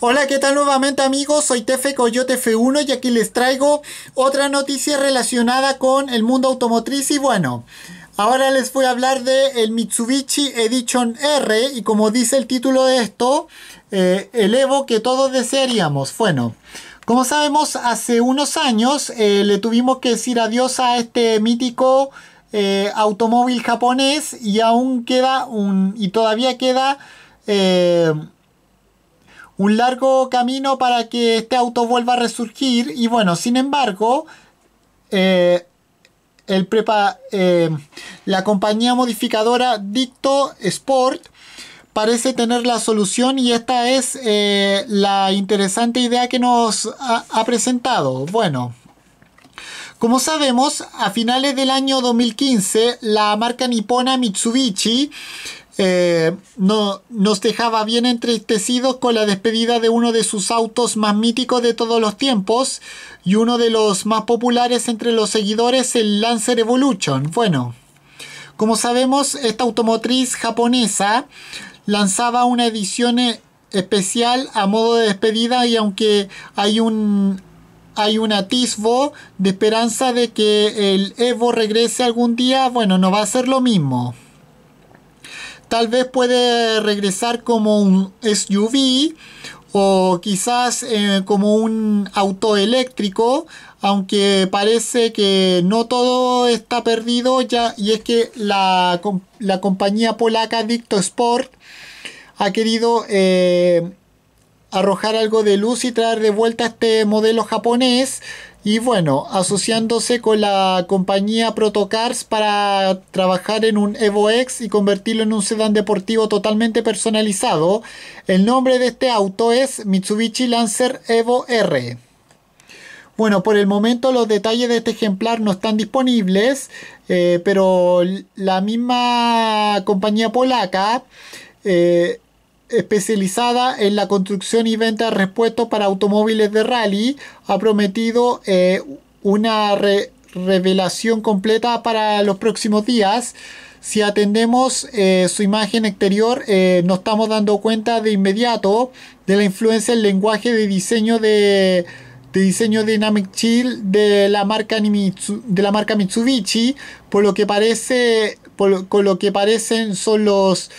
Hola, ¿qué tal nuevamente amigos? Soy Tefe Coyote F1 y aquí les traigo otra noticia relacionada con el mundo automotriz y bueno, ahora les voy a hablar de el Mitsubishi Edition R y como dice el título de esto, eh, el Evo que todos desearíamos. Bueno, como sabemos, hace unos años eh, le tuvimos que decir adiós a este mítico eh, automóvil japonés y aún queda un y todavía queda un largo camino para que este auto vuelva a resurgir. Y bueno, sin embargo, eh, el prepa, eh, la compañía modificadora Dicto Sport parece tener la solución y esta es eh, la interesante idea que nos ha, ha presentado. Bueno. Como sabemos, a finales del año 2015, la marca nipona Mitsubishi eh, nos dejaba bien entristecidos con la despedida de uno de sus autos más míticos de todos los tiempos y uno de los más populares entre los seguidores, el Lancer Evolution. Bueno, como sabemos, esta automotriz japonesa lanzaba una edición eh, especial a modo de despedida y aunque hay un hay un atisbo de esperanza de que el Evo regrese algún día, bueno, no va a ser lo mismo. Tal vez puede regresar como un SUV o quizás eh, como un auto eléctrico, aunque parece que no todo está perdido ya, y es que la, compañía polaca Dicto Sport ha querido eh, arrojar algo de luz y traer de vuelta este modelo japonés. Y bueno, asociándose con la compañía Protocars para trabajar en un Evo X y convertirlo en un sedán deportivo totalmente personalizado. El nombre de este auto es Mitsubishi Lancer Evo R. Bueno, por el momento los detalles de este ejemplar no están disponibles, eh, pero la misma compañía polaca eh, especializada en la construcción y venta de repuestos para automóviles de rally, ha prometido eh, una revelación completa para los próximos días. Si atendemos eh, su imagen exterior, eh, nos estamos dando cuenta de inmediato de la influencia del lenguaje de diseño de, de diseño Dynamic Chill de la marca de la marca Mitsubishi, por lo que parece, con lo que parecen son los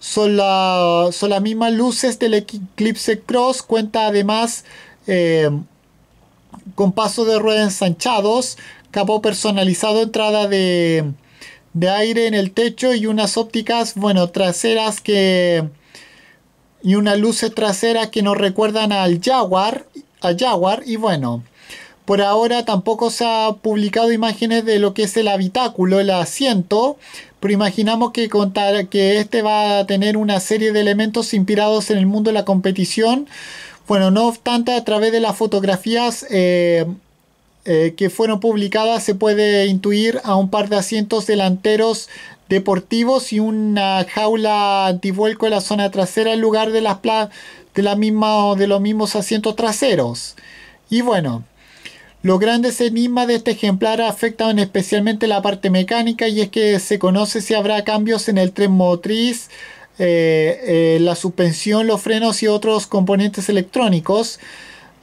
son, son las mismas luces del Eclipse Cross. Cuenta además eh, con pasos de rueda ensanchados, cabo personalizado, entrada de, aire en el techo y unas ópticas, bueno, traseras que... Y unas luces traseras que nos recuerdan al Jaguar. al Jaguar y bueno, por ahora tampoco se ha publicado imágenes de lo que es el habitáculo, el asiento, pero imaginamos que, que este va a tener una serie de elementos inspirados en el mundo de la competición. Bueno, no obstante, a través de las fotografías eh, eh, que fueron publicadas se puede intuir a un par de asientos delanteros deportivos y una jaula antivuelco en la zona trasera en lugar de, las de, la misma, de los mismos asientos traseros. Y bueno, los grandes enigmas de este ejemplar afectan especialmente la parte mecánica y es que se conoce si habrá cambios en el tren motriz, eh, eh, la suspensión, los frenos y otros componentes electrónicos.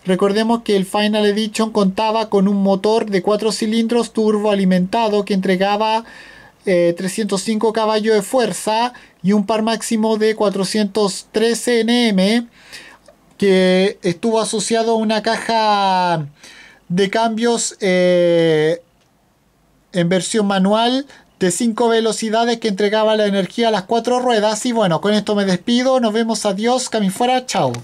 Recordemos que el Final Edition contaba con un motor de 4 cilindros turboalimentado que entregaba 305 eh, caballos de fuerza y un par máximo de 413 Nm que estuvo asociado a una caja de cambios eh, en versión manual de 5 velocidades que entregaba la energía a las 4 ruedas. Y bueno, con esto me despido. Nos vemos. Adiós. Camin fuera. Chao.